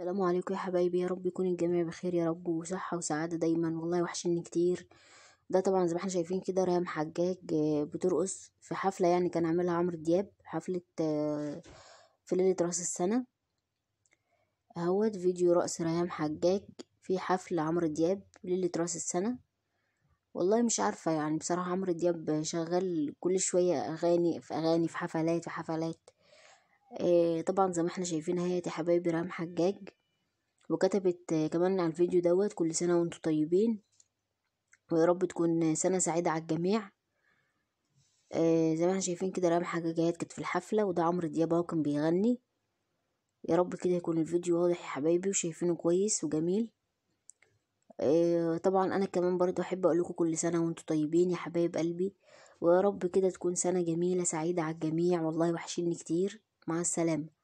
السلام عليكم يا حبايبي يا رب يكون الجميع بخير يا رب وصحه وسعاده دايما والله وحشني كتير ده طبعا زي ما احنا شايفين كده ريهام حجاج آه، بترقص في حفله يعني كان عاملها عمرو دياب حفله آه، في ليله راس السنه اهوت فيديو رقص ريهام حجاج في حفله عمرو دياب ليله راس السنه والله مش عارفه يعني بصراحه عمرو دياب شغال كل شويه اغاني في اغاني في حفلات في حفلات آه، طبعا زي ما احنا شايفين اهي يا حبايبي رام حجاج وكتبت كمان على الفيديو دوت كل سنه وانتم طيبين ويا رب تكون سنه سعيده على الجميع آه، زي ما احنا شايفين كده رام حجاج اهي كانت في الحفله وده عمرو دياب اهو كان بيغني يا رب كده يكون الفيديو واضح يا حبايبي وشايفينه كويس وجميل آه، طبعا انا كمان برضو احب اقول لكم كل سنه وانتم طيبين يا حبايب قلبي ويا رب كده تكون سنه جميله سعيده على الجميع والله وحشيني كتير مع السلامة